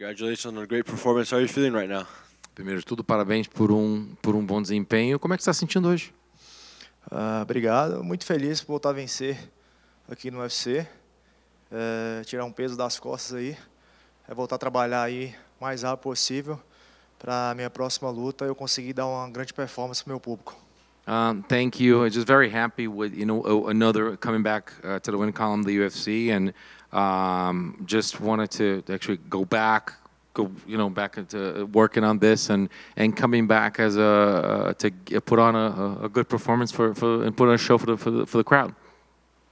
Congratulations on a great performance. How are you feeling right now? Primeiro de tudo, parabéns por um, por um bom desempenho. Como é que você está sentindo hoje? Uh, obrigado. Muito feliz por voltar a vencer aqui no UFC. Uh, eh, tirar um peso das costas aí. É voltar a trabalhar aí o mais rápido possível para a minha próxima luta eu conseguir dar uma grande performance para meu público. Um, ah, thank you. I'm just very happy with you know another coming back uh, to the win column of the UFC and um, just wanted to actually go back, go you know back into working on this and and coming back as a uh, to put on a, a good performance for, for and put on a show for the, for the for the crowd.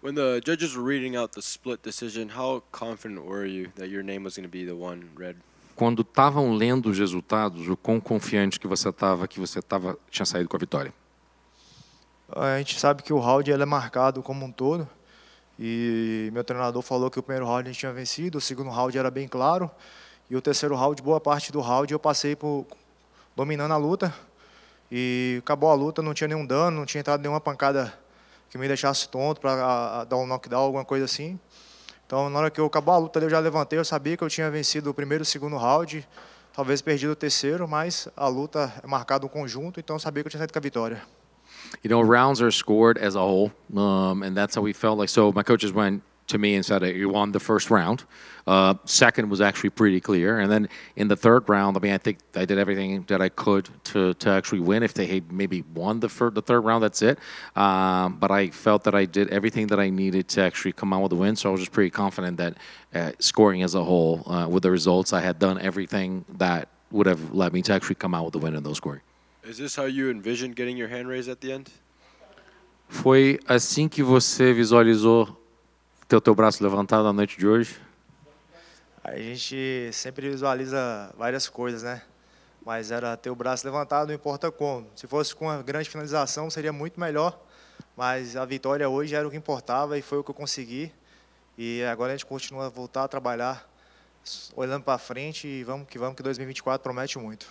When the judges were reading out the split decision, how confident were you that your name was going to be the one read? Quando estavam lendo os resultados, o quão confiante que você estava que você tava, tinha saído com a vitória? A gente sabe que o round ele é marcado como um todo. E meu treinador falou que o primeiro round a gente tinha vencido, o segundo round era bem claro. E o terceiro round, boa parte do round, eu passei por, dominando a luta. E acabou a luta, não tinha nenhum dano, não tinha entrado nenhuma pancada que me deixasse tonto para dar um knockdown, alguma coisa assim. Então, na hora que eu acabou a luta, eu já levantei, eu sabia que eu tinha vencido o primeiro e o segundo round, talvez perdido o terceiro, mas a luta é marcada um conjunto, então eu sabia que eu tinha saído com a vitória. you know, rounds are scored as a whole, um, and that's how we felt like. So my coaches went to me and said, "You won the first round. Uh, second was actually pretty clear, and then in the third round, I mean, I think I did everything that I could to, to actually win. If they had maybe won the third the third round, that's it. Um, but I felt that I did everything that I needed to actually come out with a win. So I was just pretty confident that uh, scoring as a whole, uh, with the results, I had done everything that would have led me to actually come out with a win in those scoring. Foi assim que você visualizou ter teu braço levantado na noite de hoje? A gente sempre visualiza várias coisas, né? Mas era ter o braço levantado, não importa como. Se fosse com uma grande finalização, seria muito melhor. Mas a vitória hoje era o que importava e foi o que eu consegui. E agora a gente continua a voltar a trabalhar, olhando para frente e vamos que vamos, que 2024 promete muito.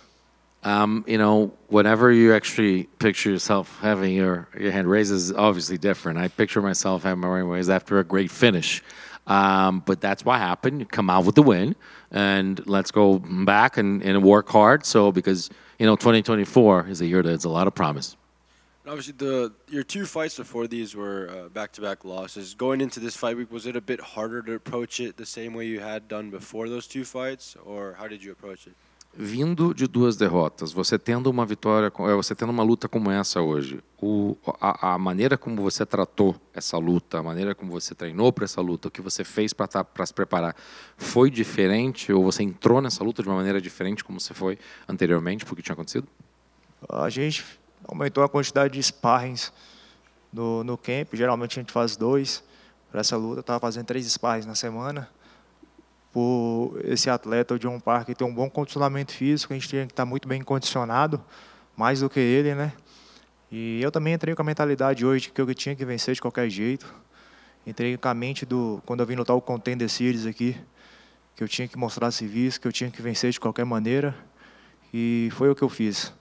um, you know, whenever you actually picture yourself having your, your hand raised is obviously different. I picture myself having my hand raised after a great finish. Um, but that's what happened. You come out with the win, and let's go back and, and work hard. So because you know, 2024 is a year that's a lot of promise. obviously, the your two fights before these were back to -back losses. Going into this fight week, was it a bit harder to approach it the same way you had done before those two fights, or how did you approach it? vindo de duas derrotas, você tendo uma vitória, eh, você tendo uma luta como essa hoje, o, a, a, maneira como você tratou essa luta, a maneira como você treinou para essa luta, o que você fez para tá, se preparar, foi diferente ou você entrou nessa luta de uma maneira diferente como você foi anteriormente, porque tinha acontecido? A gente aumentou a quantidade de sparrings no, no camp, geralmente a gente faz dois para essa luta, estava fazendo três sparrings na semana, por esse atleta, o John Parker, ter um bom condicionamento físico, a gente tinha que estar muito bem condicionado, mais do que ele, né? E eu também entrei com a mentalidade hoje que eu tinha que vencer de qualquer jeito. Entrei com a mente do quando eu vim lutar o Contender Series aqui, que eu tinha que mostrar serviço, que eu tinha que vencer de qualquer maneira. E foi o que eu fiz.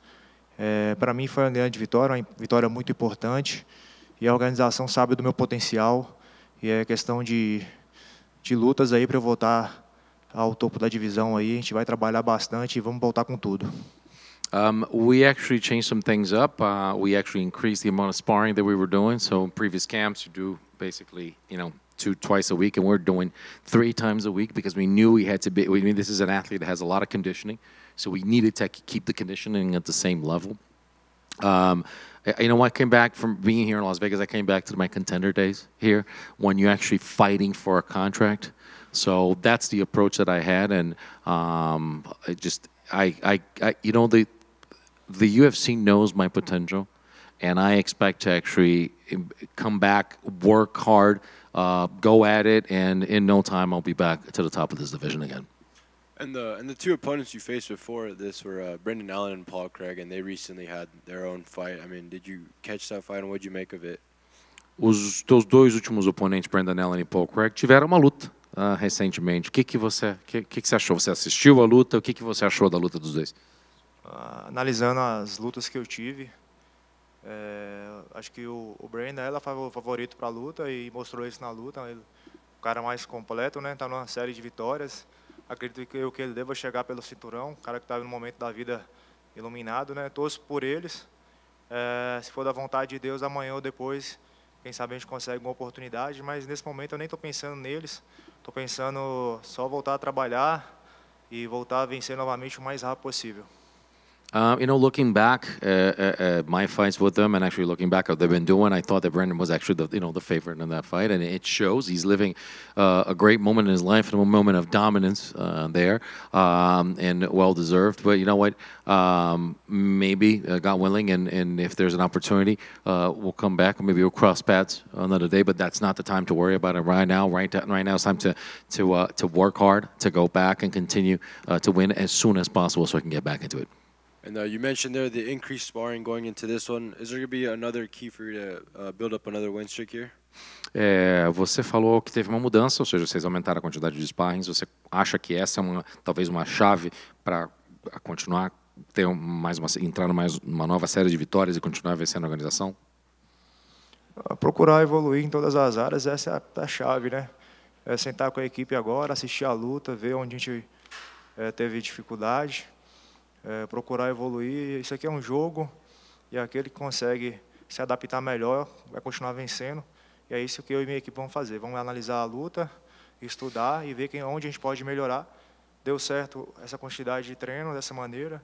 É, Para mim foi uma grande vitória, uma vitória muito importante. E a organização sabe do meu potencial. E é questão de de lutas aí para eu voltar ao topo da divisão aí. A gente vai trabalhar bastante e vamos voltar com tudo. Um, we actually changed some things up. Uh, we actually increased the amount of sparring that we were doing. So in previous camps, you do basically, you know, two twice a week, and we're doing three times a week because we knew we had to be. We I mean this is an athlete that has a lot of conditioning, so we needed to keep the conditioning at the same level. Um, you know, I came back from being here in Las Vegas, I came back to my contender days here when you're actually fighting for a contract. So that's the approach that I had, and um, I just I, I, I you know the the UFC knows my potential, and I expect to actually um, come back, work hard, uh, go at it, and in no time I'll be back to the top of this division again. And the and the two opponents you faced before this were uh, Brendan Allen and Paul Craig, and they recently had their own fight. I mean, did you catch that fight, and what did you make of it? Os teus dois últimos oponentes, Brendan Allen e Paul Craig, tiveram uma luta uh, recentemente. O que que você que, que, você achou? Você assistiu a luta? O que que você achou da luta dos dois? Uh, analisando as lutas que eu tive, é, acho que o, o Brendan ela é foi o favorito para a luta e mostrou isso na luta. Né? Ele, o cara mais completo, né? Tá numa série de vitórias. Acredito que eu que ele deva chegar pelo cinturão, um cara que estava no momento da vida iluminado, né? Torço por eles. É, se for da vontade de Deus, amanhã ou depois, quem sabe a gente consegue uma oportunidade, mas nesse momento eu nem estou pensando neles, estou pensando só voltar a trabalhar e voltar a vencer novamente o mais rápido possível. Uh, you know, looking back uh, uh, uh, my fights with them, and actually looking back at they've been doing, I thought that Brandon was actually the you know the favorite in that fight, and it shows. He's living uh, a great moment in his life, and a moment of dominance uh, there, um, and well deserved. But you know what? Um, maybe God willing, and, and if there's an opportunity, we'll come back. Maybe we'll cross paths another day. But that's not the time to worry about it right now. Right right now, it's time to to to work hard, to go back and continue to win as soon as possible, so I can get back into it. And uh, you mentioned there the increased sparring going into this one. Is there going to be another key for you to uh, build up another win streak here? É, você falou que teve uma mudança, ou seja, vocês aumentaram a quantidade de sparrings. Você acha que essa é uma, talvez uma chave para continuar ter mais uma, entrar numa uma nova série de vitórias e continuar vencendo a organização? Ah, procurar evoluir em todas as áreas, essa é a, é a chave, né? É sentar com a equipe agora, assistir a luta, ver onde a gente é, teve dificuldade, é, procurar evoluir. Isso aqui é um jogo e aquele que consegue se adaptar melhor vai continuar vencendo. E é isso que eu e minha equipe vamos fazer. Vamos analisar a luta, estudar e ver quem, onde a gente pode melhorar. Deu certo essa quantidade de treino dessa maneira.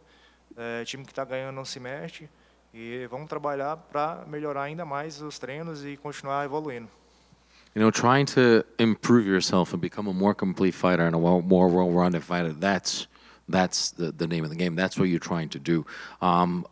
É, time que está ganhando não se mexe. E vamos trabalhar para melhorar ainda mais os treinos e continuar evoluindo. You know, trying to improve yourself and become a more complete fighter and a more well-rounded fighter, that's That's the, the name of the game. That's what you're trying to do. Um,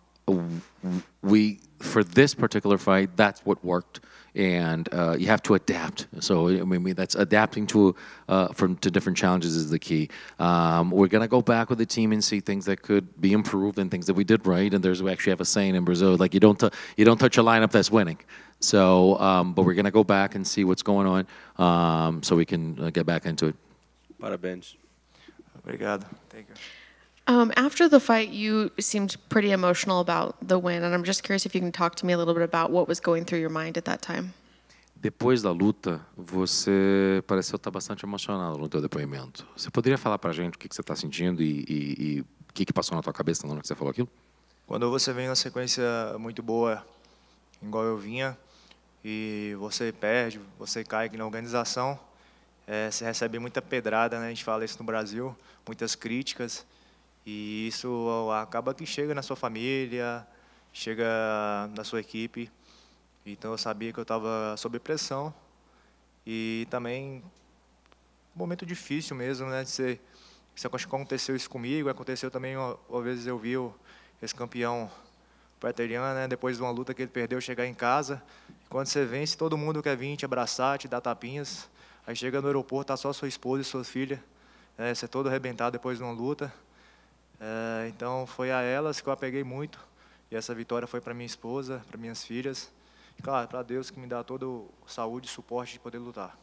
we for this particular fight, that's what worked, and uh, you have to adapt. So I mean, that's adapting to uh, from to different challenges is the key. Um, we're gonna go back with the team and see things that could be improved and things that we did right. And there's we actually have a saying in Brazil like you don't t- you don't touch a lineup that's winning. So, um, but we're gonna go back and see what's going on, um, so we can uh, get back into it. Parabéns. Obrigado. Thank you. Um, after the fight, you seemed pretty emotional about the win, and I'm just curious if you can talk to me a little bit about what was going through your mind at that time. Depois da luta, você pareceu estar bastante emocionado no teu depoimento. Você poderia falar para a gente o que, você está sentindo e, e, e, o que, que passou na tua cabeça na hora que você falou aquilo? Quando você vem uma sequência muito boa, igual eu vinha, e você perde, você cai na organização, é, você recebe muita pedrada, né? a gente fala isso no Brasil, muitas críticas, e isso acaba que chega na sua família, chega na sua equipe. Então eu sabia que eu estava sob pressão e também um momento difícil mesmo, né? De ser, se aconteceu isso comigo, aconteceu também, às vezes eu vi o, esse campeão preteriano, né? Depois de uma luta que ele perdeu, chegar em casa, quando você vence, todo mundo quer vir te abraçar, te dar tapinhas. Aí chega no aeroporto, tá só sua esposa e sua filha, é, você é todo arrebentado depois de uma luta. É, então foi a elas que eu apeguei muito. E essa vitória foi para minha esposa, para minhas filhas. E claro, para Deus que me dá todo saúde e suporte de poder lutar.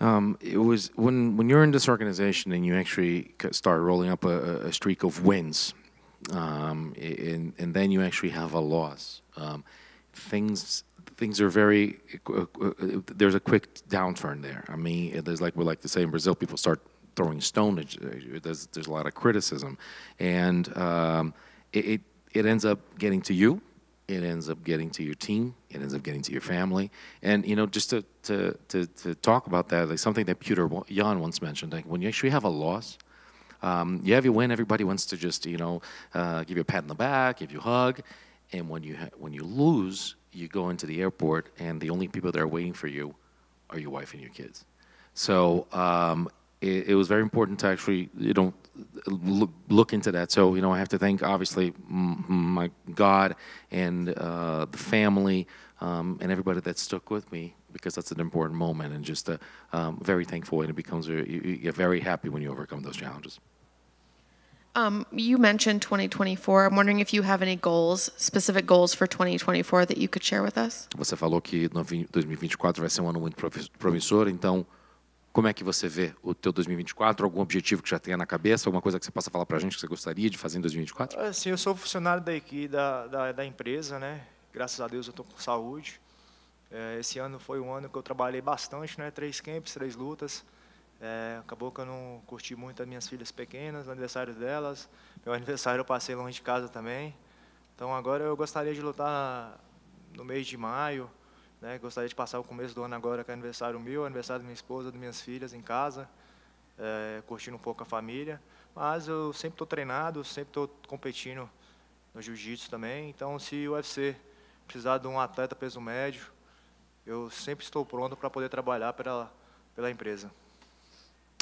Um, it was when when you're in this organization and you actually start rolling up a, a streak of wins, um, and and then you actually have a loss. Um, things things are very uh, uh, there's a quick downturn there. I mean, there's like we like to say in Brazil, people start throwing stones. There's there's a lot of criticism, and um, it, it it ends up getting to you. It ends up getting to your team. It ends up getting to your family. And you know, just to to to, to talk about that, like something that Peter Jan once mentioned, like when you actually have a loss, um, you have your win. Everybody wants to just you know uh, give you a pat on the back, give you a hug and when you, when you lose, you go into the airport, and the only people that are waiting for you are your wife and your kids. So um, it, it, was very important to actually, you know, look, look, into that. So, you know, I have to thank, obviously, my God and uh, the family um, and everybody that stuck with me because that's an important moment and just a, uh, um, very thankful and it becomes, a, you, you get very happy when you overcome those challenges. Um, you mentioned 2024. I'm wondering if you have any goals, specific goals for 2024 that you could share with us. Você falou que 2024 vai ser um ano muito promissor, então como é que você vê o teu 2024? Algum objetivo que já tenha na cabeça? Alguma coisa que você possa falar para a gente que você gostaria de fazer em 2024? É, sim, eu sou funcionário da, da, da, da empresa, né? Graças a Deus eu estou com saúde. É, esse ano foi um ano que eu trabalhei bastante, né? Três camps, três lutas. É, acabou que eu não curti muito as minhas filhas pequenas, o aniversário delas. Meu aniversário eu passei longe de casa também. Então agora eu gostaria de lutar no mês de maio, né? Gostaria de passar o começo do ano agora que é aniversário meu, aniversário da minha esposa, das minhas filhas em casa, é, curtindo um pouco a família. Mas eu sempre estou treinado, sempre estou competindo no jiu-jitsu também. Então se o UFC precisar de um atleta peso médio, eu sempre estou pronto para poder trabalhar pela, pela empresa.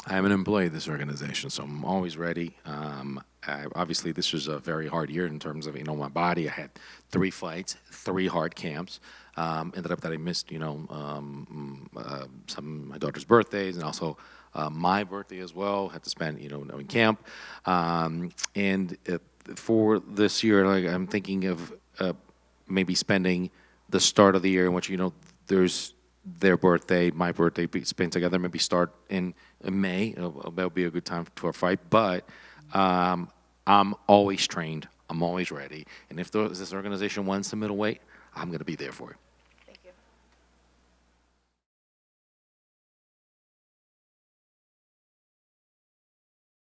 I'm an employee of this organization, so I'm always ready. Um, I, obviously, this was a very hard year in terms of you know my body. I had three flights, three hard camps. Um, ended up that I missed you know um, mm, uh, some of my daughter's birthdays and also uh, my birthday as well. Had to spend you know in camp, um, and uh, for this year, like I'm thinking of uh, maybe spending the start of the year in which you know there's their birthday, my birthday, be, spend together. Maybe start in, in May. It'll, uh, uh, that'll be a good time for a fight. But um, I'm always trained. I'm always ready. And if this organization wants the middleweight, I'm going to be there for it.